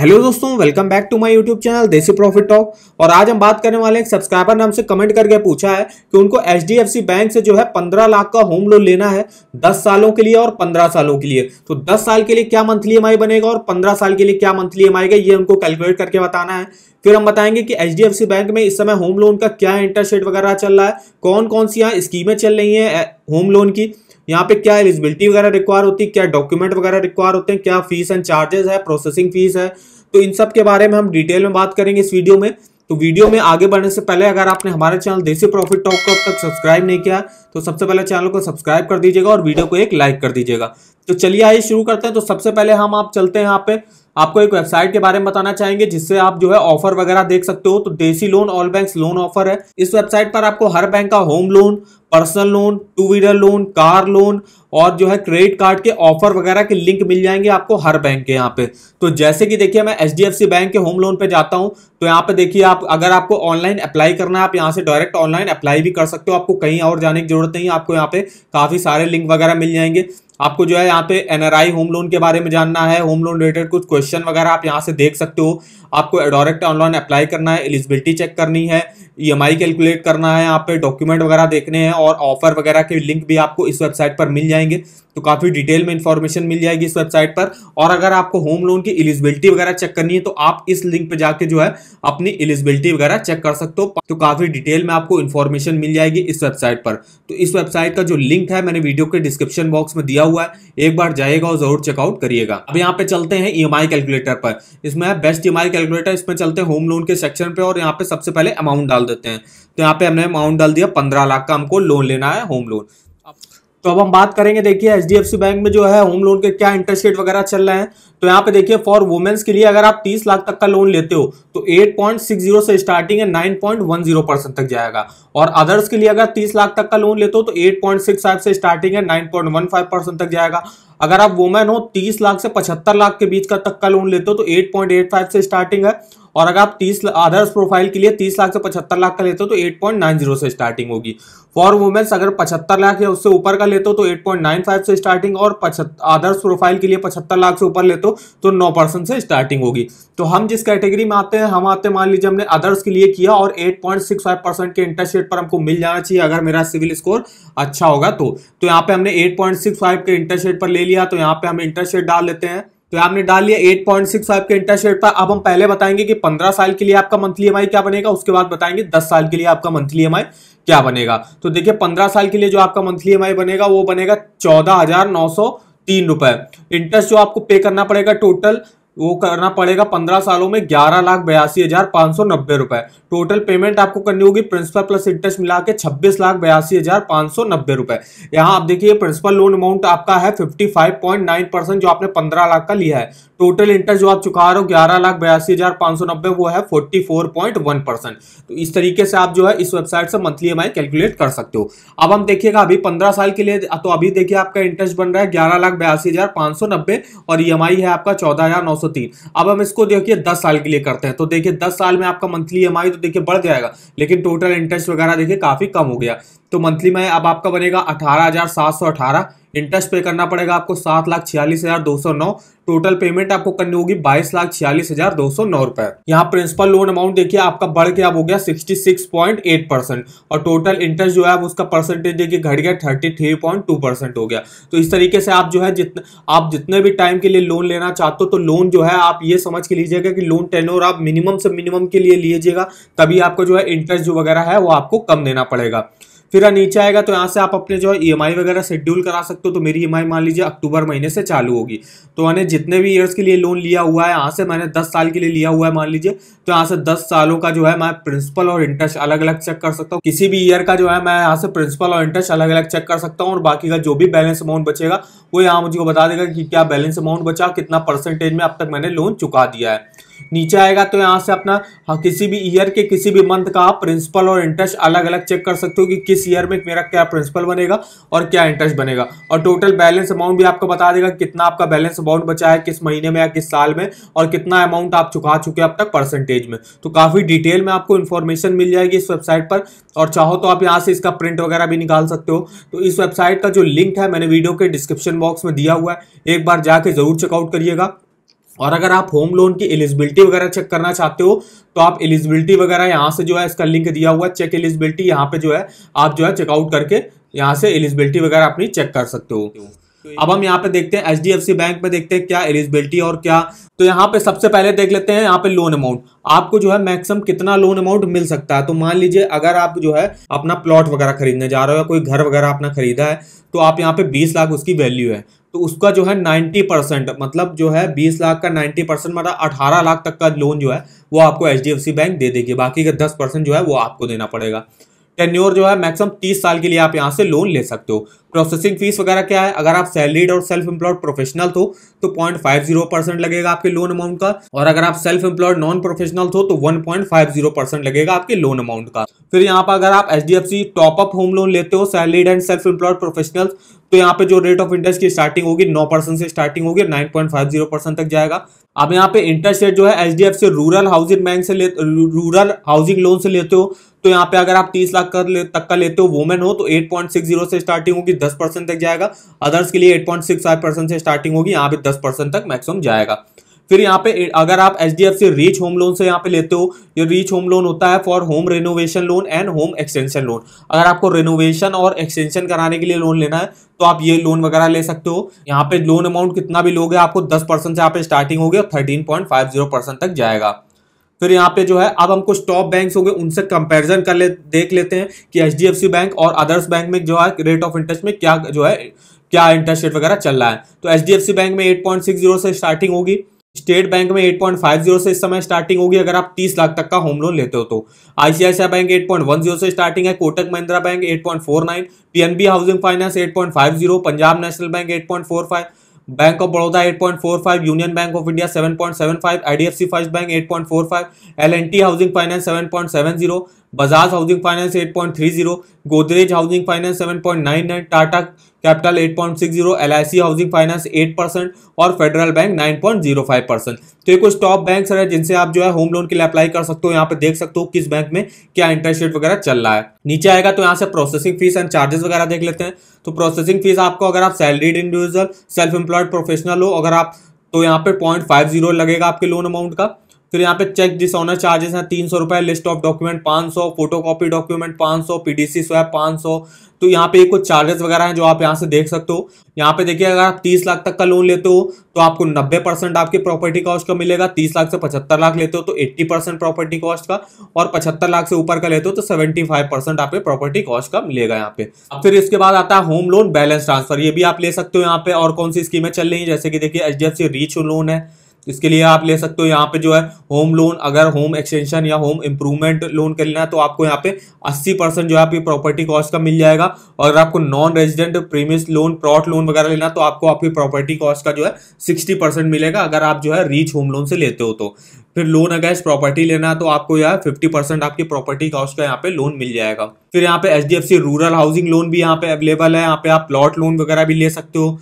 hello दोस्तों welcome back to my YouTube channel Desi profit talk और आज हम बात करने वाले एक सब्सक्राइबर ने हमसे कमेंट करके पूछा है कि उनको एच बैंक से जो है पंद्रह लाख का होम लोन लेना है दस सालों के लिए और पंद्रह सालों के लिए तो दस साल के लिए क्या मंथली एम बनेगा और पंद्रह साल के लिए क्या मंथली एम आएगा ये उनको कैलकुलेट करके बताना है फिर हम बताएंगे कि एच बैंक में इस समय होम लोन का क्या इंटरेस्ट रेट वगैरह चल रहा है कौन कौन सी यहाँ स्कीमें चल रही हैं होम लोन की यहाँ पे क्या एलिजिबिलिटी वगैरह रिक्वायर होती है क्या डॉक्यूमेंट वगैरह रिक्वायर होते हैं क्या फीस एंड चार्जेस है प्रोसेसिंग फीस है तो इन सब के बारे में हम डिटेल में बात करेंगे इस वीडियो में तो वीडियो में आगे बढ़ने से पहले अगर आपने हमारे चैनल देसी प्रॉफिट टॉक को अब तक सब्सक्राइब नहीं किया तो सबसे पहले चैनल को सब्सक्राइब कर दीजिएगा और वीडियो को एक लाइक कर दीजिएगा तो चलिए आइए शुरू करते हैं तो सबसे पहले हम आप चलते हैं यहाँ पे आपको एक वेबसाइट के बारे में बताना चाहेंगे जिससे आप जो है ऑफर वगैरह देख सकते हो तो Desi loan all bank loan offer है इस वेबसाइट पर आपको हर बैंक का home loan personal loan two wheeler loan car loan और जो है क्रेडिट कार्ड के ऑफर वगैरह के लिंक मिल जाएंगे आपको हर बैंक के यहाँ पे तो जैसे कि देखिए मैं एच बैंक के होम लोन पे जाता हूँ तो यहाँ पे देखिए आप अगर आपको ऑनलाइन अप्लाई करना है आप यहाँ से डायरेक्ट ऑनलाइन अप्लाई भी कर सकते हो आपको कहीं और जाने की जरूरत नहीं है आपको यहाँ पे काफ़ी सारे लिंक वगैरह मिल जाएंगे आपको जो है यहाँ पे एनआरआई होम लोन के बारे में जानना है होम लोन रिलेटेड कुछ क्वेश्चन वगैरह आप यहाँ से देख सकते हो आपको डायरेक्ट ऑनलाइन अप्लाई करना है एलिजिबिलिटी चेक करनी है ईएमआई e कैलकुलेट करना है यहाँ पे डॉक्यूमेंट वगैरह देखने हैं और ऑफर वगैरह के लिंक भी आपको इस वेबसाइट पर मिल जाएंगे तो काफ़ी डिटेल में इन्फॉर्मेशन मिल जाएगी इस वेबसाइट पर और अगर आपको होम लोन की एलिजिबिलिटी वगैरह चेक करनी है तो आप इस लिंक पर जाके जो है अपनी एलिजिबिलिटी वगैरह चेक कर सकते हो तो काफ़ी डिटेल में आपको इन्फॉर्मेशन मिल जाएगी इस वेबसाइट पर तो इस वेबसाइट का जो लिंक है मैंने वीडियो के डिस्क्रिप्शन बॉक्स में दिया हुआ है एक बार जाएगा और जरूर चेकआउट करिएगा अब यहाँ पे चलते हैं ई e कैलकुलेटर पर इसमें है बेस्ट ई कैलकुलेटर इसमें चलते हैं होम लोन के सेक्शन पे और यहाँ पे सबसे पहले अमाउंट डाल देते हैं तो यहाँ पे हमने अमाउंट डाल दिया पंद्रह लाख का हमको लोन लेना है होम लोन तो अब हम बात करेंगे देखिए एच बैंक में जो है होम लोन के क्या इंटरेस्ट रेट वगैरह चल रहे हैं तो यहाँ पे देखिए फॉर वुमेन्स के लिए अगर आप 30 लाख तक का लोन लेते हो तो 8.60 से स्टार्टिंग है 9.10 परसेंट तक जाएगा और अदर्स के लिए अगर 30 लाख तक का लोन लेते हो तो 8.65 से स्टार्टिंग है 9.15 परसेंट तक जाएगा अगर आप वुमेन हो 30 लाख से 75 लाख के बीच का तक का लोन लेते हो तो 8.85 से स्टार्टिंग है और अगर आप 30 आदर्श प्रोफाइल के लिए 30 लाख से 75 लाख का लेते हो तो 8.90 से स्टार्टिंग होगी फॉर वुमेन्स अगर 75 लाख या उससे ऊपर का लेते हो तो 8.95 से स्टार्टिंग और आदर्श प्रोफाइल के लिए 75 लाख से ऊपर लेते हो तो 9 परसेंट से स्टार्टिंग होगी तो हम जिस कैटेगरी में आते हैं हम आते मान लीजिए हमने अदर्स के लिए किया और फाइव परसेंट के इंटरेस्ट रेट पर हमको मिल जाना चाहिए अगर मेरा सिविल स्कोर अच्छा होगा तो, तो यहाँ पे हमने फाइव के इंटरेस्ट रेट पर ले लिया लिया तो यहाँ पे हम इंटरेस्ट रेट डाल देते हैं तो आपने डाल लिया एट पॉइंट सिक्स फाइव के इंटरेस्ट रेट पर अब हम पहले बताएंगे कि पंद्रह साल के लिए आपका मंथली ई e क्या बनेगा उसके बाद बताएंगे दस साल के लिए आपका मंथली ई e क्या बनेगा तो देखिए पंद्रह साल के लिए जो आपका मंथली ई e बनेगा वो बनेगा चौदह हजार नौ सौ तीन रुपए इंटरेस्ट जो आपको पे करना पड़ेगा टोटल वो करना पड़ेगा पंद्रह सालों में ग्यारह लाख बयासी हजार पांच सौ नब्बे रुपए टोटल पेमेंट आपको करनी होगी प्रिंसिपल प्लस इंटरेस्ट मिला के छब्बीस लाख बयासी हजार पांच सौ नब्बे रुपए यहाँ आप देखिए प्रिंसिपल लोन अमाउंट आपका है fifty five point nine percent जो आपने पंद्रह लाख का लिया है टोटल इंटरेस्ट जो आप चुका रहे हो ग्यारह लाख बयासी हजार पांच सौ नब्बे वो है forty four point one percent तो इस तरीके से आप जो है इस वेबसाइट से मंथली आई कैलकुलेट कर सकते हो अब हम देखिएगा अभी पंद्रह साल के लिए तो अभी देखिए आपका इंटरेस्ट बन रहा है ग्यारह लाख बयासी हजार पांच सौ नब्बे और ई e है आपका चौदह हजार नौ सौ अब हम इसको देखिए दस साल के लिए करते हैं तो देखिए दस साल में आपका मंथली ई तो देखिए बढ़ जाएगा लेकिन टोटल इंटरेस्ट वगैरह देखिए काफ़ी कम हो गया तो मंथली में अब आपका बनेगा अठारह हजार सात सौ अठारह इंटरेस्ट पे करना पड़ेगा आपको सात लाख छियालीस हजार दो सौ नौ टोटल पेमेंट आपको करनी होगी बाईस लाख छियालीस हजार दो सौ नौ रुपए यहाँ प्रिंसिपल लोन अमाउंट देखिए आपका बढ़ के अब हो गया sixty six point eight percent और टोटल इंटरेस्ट जो है उसका परसेंटेज देखिए घट गया thirty three point two percent हो गया तो इस तरीके से आप जो है जितने आप जितने भी टाइम के लिए लोन लेना चाहते हो तो लोन जो है आप ये समझ के लीजिएगा कि लोन टेनोर आप मिनिमम से मिनिमम के लिए लीजिएगा तभी आपको जो है इंटरेस्ट जो वगैरह है वो आपको कम देना पड़ेगा फिर नीचे आएगा तो यहाँ से आप अपने जो है ई e वगैरह शेड्यूल करा सकते हो तो मेरी ई e मान लीजिए अक्टूबर महीने से चालू होगी तो मैंने जितने भी ईयर्स के लिए लोन लिया हुआ है यहाँ से मैंने दस साल के लिए लिया हुआ है मान लीजिए तो यहाँ से दस सालों का जो है मैं प्रिंसिपल और इंटरेस्ट अलग अलग चेक कर सकता हूँ किसी भी ईयर का जो है मैं यहाँ से प्रिंसिपल और इंटरेस्ट अलग अलग चेक कर सकता हूँ और बाकी का जो भी बैलेंस अमाउंट बचेगा वो यहाँ मुझे बता देगा कि क्या बैलेंस अमाउंट बचा कितना परसेंटेज में अब तक मैंने लोन चुका दिया है नीचे आएगा तो यहाँ से अपना हाँ, किसी भी ईयर के किसी भी मंथ का आप प्रिंसिपल और इंटरेस्ट अलग अलग चेक कर सकते हो कि किस ईयर में मेरा क्या प्रिंसिपल बनेगा और क्या इंटरेस्ट बनेगा और टोटल बैलेंस अमाउंट भी आपको बता देगा कितना आपका बैलेंस अमाउंट बचा है किस महीने में या किस साल में और कितना अमाउंट आप चुका चुके अब तक परसेंटेज में तो काफ़ी डिटेल में आपको इन्फॉर्मेशन मिल जाएगी इस वेबसाइट पर और चाहो तो आप यहाँ से इसका प्रिंट वगैरह भी निकाल सकते हो तो इस वेबसाइट का जो लिंक है मैंने वीडियो के डिस्क्रिप्शन बॉक्स में दिया हुआ है एक बार जाके ज़रूर चेकआउट करिएगा और अगर आप होम लोन की एलिजिबिलिटी वगैरह चेक करना चाहते हो तो आप एलिजिबिलिटी वगैरह यहाँ से जो है इसका लिंक दिया हुआ है चेक एलिजिबिलिटी यहाँ पे जो है आप जो है चेकआउट करके यहाँ से एलिजिबिलिटी वगैरह अपनी चेक कर सकते हो अब हम यहाँ पे देखते हैं एच बैंक में देखते हैं क्या एलिजिबिलिटी और क्या तो यहाँ पे सबसे पहले देख लेते हैं यहाँ पे लोन अमाउंट आपको जो है मैक्सिमम कितना लोन अमाउंट मिल सकता है तो मान लीजिए अगर आप जो है अपना प्लॉट वगैरह खरीदने जा रहे हो या कोई घर वगैरह अपना खरीदा है तो आप यहाँ पे बीस लाख उसकी वैल्यू है तो उसका जो है नाइन्टी परसेंट मतलब जो है बीस लाख का नाइन्टी परसेंट मतलब अठारह लाख तक का लोन जो है वो आपको एच बैंक दे देगी बाकी का दस परसेंट जो है वो आपको देना पड़ेगा टेन्योर जो है मैक्सिमम तीस साल के लिए आप यहाँ से लोन ले सकते हो प्रोसेसिंग फीस वगैरह क्या है अगर आप सैलरीड और सेल्फ एम्प्लॉयड प्रोफेशनल हो तो पॉइंट फाइव जीरो परसेंट लगेगा आपके लोन अमाउंट का और अगर आप सेल्फ एम्प्लॉयड नॉन प्रोफेशनल हो तो one point five zero percent लगेगा आपके लोन अमाउंट का फिर यहाँ पर अगर आप H D F C top up home loan लेते हो salaried and self employed professional तो यहाँ पे जो रेट ऑफ इंटरेस्ट की स्टार्टिंग होगी नौ परसेंट से स्टार्टिंग होगी nine point five zero percent तक जाएगा अब यहाँ पे इंटरेस्ट रेट जो है H D F C rural housing bank से रूरल हाउसिंग लोन से लेते हो तो यहाँ पे अगर आप तीस लाख कर ले, तक का लेते हो वुमेन हो तो एट पॉइंट सिक्स जीरो से स्टार्टिंग होगी दस परसेंट तक जाएगा अदर्स के लिए eight point six five percent से स्टार्टिंग होगी यहाँ पे दस परसेंट तक मैक्सिमम जाएगा फिर यहाँ पे अगर आप H D F C reach home loan से यहाँ पे लेते हो ये रीच होम लोन होता है for home renovation loan and home extension loan अगर आपको रेनोवेशन और एक्सटेंशन कराने के लिए लोन लेना है तो आप ये लोन वगैरह ले सकते हो यहाँ पे लोन अमाउंट कितना भी लोगे आपको दस परसेंट से यहाँ पे स्टार्टिंग होगी और thirteen point five zero percent तक जाएगा फिर यहाँ पे जो है अब हम कुछ टॉप बैंक्स होंगे उनसे कंपैरिजन कर ले देख लेते हैं कि एच बैंक और अदर्स बैंक में जो है रेट ऑफ इंटरेस्ट में क्या जो है क्या इंटरेस्ट रेट वगैरह चल रहा है तो एच बैंक में 8.60 से स्टार्टिंग होगी स्टेट बैंक में 8.50 से इस समय स्टार्टिंग होगी अगर आप 30 लाख तक का होम लोन लेते हो तो आईसीआईसीआई बैंक 8.10 से स्टार्टिंग है Kotak Mahindra bank 8.49 PNB housing finance 8.50 Punjab national bank 8.45 bank of Baroda 8.45 union bank of India 7.75 IDFC first bank 8.45 LNT housing finance 7.70 Bajaj housing finance 8.30 Godrej housing finance 7.99 Tata capital 8.60 C housing finance 8 percent और federal bank 9.05 percent तो ये कुछ top banks है जिनसे आप जो है home loan के लिए अप्लाई कर सकते हो यहाँ पे देख सकते हो किस बैंक में क्या इंटरेस्ट रेट वगैरह चल रहा है नीचे आएगा तो यहाँ से प्रोसेसिंग फीस एंड चार्जेस वगैरह देख लेते हैं तो प्रोसेसिंग फीस आपको अगर आप salaried individual self employed professional हो अगर आप तो यहाँ पे पॉइंट फाइव जीरो लगेगा आपके लोन अमाउंट का फिर यहाँ पे चेक जिस ऑनर चार्जेस हैं तीन सौ रुपए लिस्ट ऑफ डॉक्यूमेंट पांच सौ फोटो कॉपी डॉक्यूमेंट पांच सौ पीडीसी स्वैप पांच सौ तो यहाँ पे कुछ चार्जेस वगैरह हैं जो आप यहाँ से देख सकते हो यहाँ पे देखिए अगर आप तीस लाख तक का लोन लेते हो तो आपको नब्बे परसेंट आपकी प्रॉपर्टी कॉस्ट का मिलेगा तीस लाख से पचहत्तर लाख लेते हो तो एट्टी परसेंट प्रॉपर्टी कॉस्ट का और पचहत्तर लाख से ऊपर का लेते हो तो सेवेंटी फाइव परसेंट आपके प्रॉपर्टी कॉस्ट का मिलेगा यहाँ पे अब फिर इसके बाद आता है होम लोन बैलेंस ट्रांसफर ये भी आप ले सकते हो यहाँ पे और कौन सी स्कीमें चल रही है जैसे कि देखिए एच रीच लोन है इसके लिए आप ले सकते हो यहाँ पे जो है होम लोन अगर होम एक्सटेंशन या होम इंप्रूवमेंट लोन कर लेना है तो आपको यहाँ पे 80 परसेंट जो है आपकी प्रॉपर्टी कॉस्ट का मिल जाएगा और अगर आपको non resident premises loan plot loan वगैरह लेना तो आपको आपकी प्रॉपर्टी कॉस्ट का जो है सिक्सटी परसेंट मिलेगा अगर आप जो है रीच होम लोन से लेते हो तो फिर लोन अगेंस्ट प्रॉपर्टी लेना है तो आपको यहाँ फिफ्टी परसेंट आपकी प्रॉपर्टी कॉस्ट का यहाँ पे लोन मिल जाएगा फिर यहाँ पे एच रूरल हाउसिंग लोन भी यहाँ पे अवेलेबल है यहाँ पे आप प्लॉट लोन वगैरह भी ले सकते हो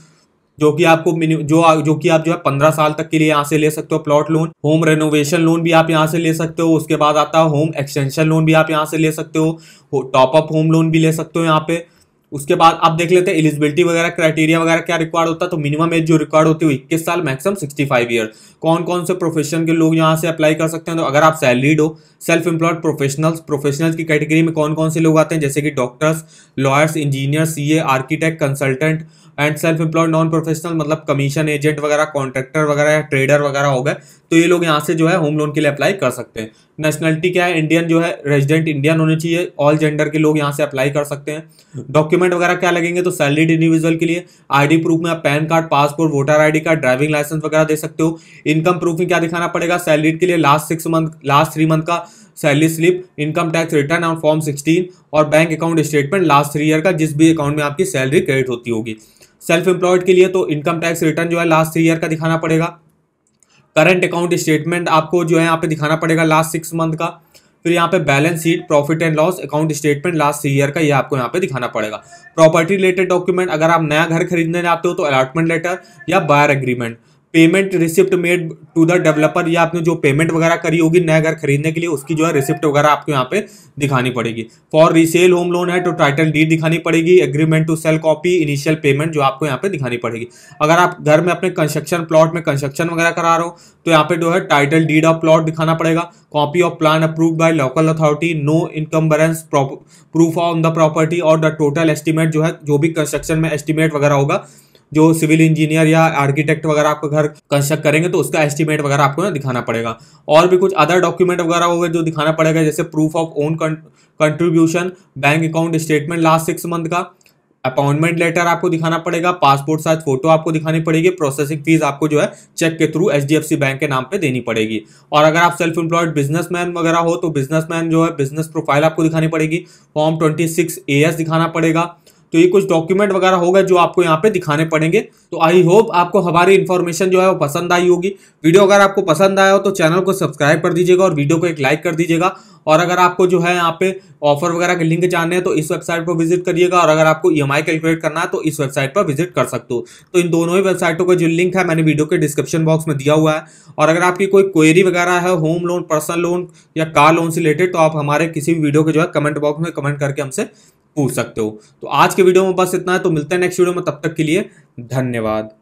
जो कि आपको जो जो कि आप जो है पंद्रह साल तक के लिए यहाँ से ले सकते हो plot loan home renovation loan भी आप यहाँ से ले सकते हो उसके बाद आता है होम एक्सटेंशन लोन भी आप यहाँ से ले सकते हो टॉपअप होम लोन भी ले सकते हो यहाँ पे उसके बाद आप देख लेते हैं एलिजिबिलिटी वगैरह क्राइटेरिया वगैरह क्या रिक्वायर्ड होता है तो मिनिमम एज जो रिक्वायर्ड होती है इक्कीस साल मैक्सिमम सिक्सटी फाइव ईयर कौन कौन से प्रोफेशन के लोग यहाँ से अप्लाई कर सकते हैं तो अगर आप सैलरीड हो सेल्फ एम्प्लॉयड प्रोफेशनल्स प्रोफेशनल्स की कैटेगरी में कौन कौन से लोग आते हैं जैसे कि doctors lawyers engineer C architect consultant and self employed non professional मतलब कमीशन एजेंट वगैरह कॉन्ट्रैक्टर वगैरह ट्रेडर वगैरह हो गए तो ये लोग यहाँ से जो है होम लोन के लिए अप्लाई कर सकते हैं नेशनलिटी क्या है इंडियन जो है रेजिडेंट इंडियन होने चाहिए ऑल जेंडर के लोग यहाँ से अप्लाई कर सकते हैं डॉक्यूमेंट वगैरह क्या लगेंगे तो सैलरीड इंडिविजुअल के लिए आईडी प्रूफ में आप PAN card passport voter ID card driving licence वगैरह दे सकते हो इनकम प्रूफ में क्या दिखाना पड़ेगा सैलरीड के लिए last six month last three month का salary slip income tax return और फॉर्म सिक्सटीन और bank account statement last three year का जिस भी अकाउंट में आपकी सैलरी क्रेडिट होती होगी सेल्फ एम्प्लॉयड के लिए तो इनकम टैक्स रिटर्न जो है लास्ट थ्री ईयर का दिखाना पड़ेगा करंट अकाउंट स्टेटमेंट आपको जो है यहाँ पे दिखाना पड़ेगा लास्ट सिक्स मंथ का फिर यहाँ पे balance sheet profit and loss account statement last year का ये यह आपको यहाँ पे दिखाना पड़ेगा प्रॉपर्टी रिलेटेड डॉक्यूमेंट अगर आप नया घर खरीदने जाते हो तो अलॉटमेंट लेटर या buyer agreement payment receipt made to the developer या आपने जो पेमेंट वगैरह करी होगी नया घर खरीदने के लिए उसकी जो है रिसिप्ट वगैरह आपको यहाँ पे दिखानी पड़ेगी फॉर रीसेल होम लोन है तो टाइटल डीड दिखानी पड़ेगी agreement to sale copy initial payment जो आपको यहाँ पे दिखानी पड़ेगी अगर आप घर में अपने कंस्ट्रक्शन प्लॉट में कंस्ट्रक्शन वगैरह करा रहे हो तो यहाँ पे जो है टाइटल डीड ऑफ प्लॉट दिखाना पड़ेगा copy of plan approve by local authority no income balance proof on the property और द टोटल एस्टिमेट जो है जो भी कंस्ट्रक्शन में एस्टिमेट वगैरह होगा जो सिविल इंजीनियर या आर्किटेक्ट वगैरह आपका घर कंस्ट्रक्ट करेंगे तो उसका एस्टिमेट वगैरह आपको ना दिखाना पड़ेगा और भी कुछ अदर डॉक्यूमेंट वगैरह होगा जो दिखाना पड़ेगा जैसे proof of own contribution bank account statement last six month का अपॉइंटमेंट लेटर आपको दिखाना पड़ेगा पासपोर्ट साइज फोटो आपको दिखानी पड़ेगी प्रोसेसिंग फीस आपको जो है चेक के थ्रू एच बैंक के नाम पे देनी पड़ेगी और अगर आप सेल्फ एम्प्लॉयड बिजनेसमैन वगैरह हो तो बिजनेसमैन जो है बिजनेस प्रोफाइल आपको दिखानी पड़ेगी form twenty six A S दिखाना पड़ेगा तो ये कुछ डॉक्यूमेंट वगैरह होगा जो आपको यहाँ पे दिखाने पड़ेंगे तो आई होप आपको हमारी इन्फॉर्मेशन जो है वो पसंद आई होगी वीडियो अगर आपको पसंद आया हो तो चैनल को सब्सक्राइब कर दीजिएगा और वीडियो को एक लाइक कर दीजिएगा और अगर आपको जो है यहाँ पे ऑफर वगैरह के लिंक जानने हैं तो इस वेबसाइट पर विजिट करिएगा और अगर आपको ई e कैलकुलेट करना है तो इस वेबसाइट पर विजिट कर सकते हो तो इन दोनों ही वेबसाइटों का जो लिंक है मैंने वीडियो के डिस्क्रिप्शन बॉक्स में दिया हुआ है और अगर आपकी कोई क्वेरी वगैरह है होम लोन पर्सनल लोन या कार लोन से रिलेटेड तो आप हमारे किसी भी वीडियो के जो है कमेंट बॉक्स में कमेंट करके हमसे पूछ सकते हो तो आज के वीडियो में बस इतना है तो मिलते हैं नेक्स्ट वीडियो में तब तक के लिए धन्यवाद